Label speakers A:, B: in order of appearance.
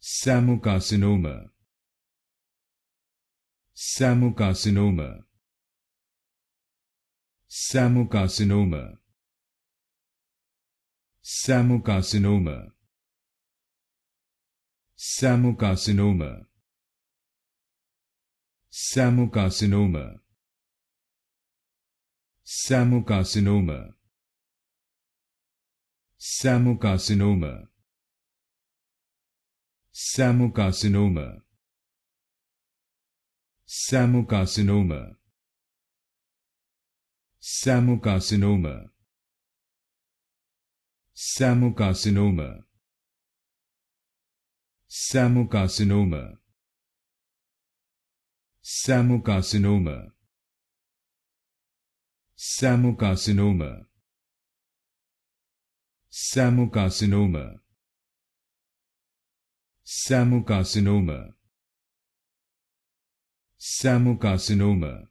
A: Samucarcinoma Samucarcinoma Samucarcinoma Samucarcinoma Samucarcinoma Samucarcinoma Samucarcinoma Samucarcinoma Samucarcinoma Samucarcinoma Samucarcinoma Samucarcinoma Samucarcinoma Samucarcinoma Samucarcinoma Samucarcinoma Samucarcinoma. Samucarcinoma.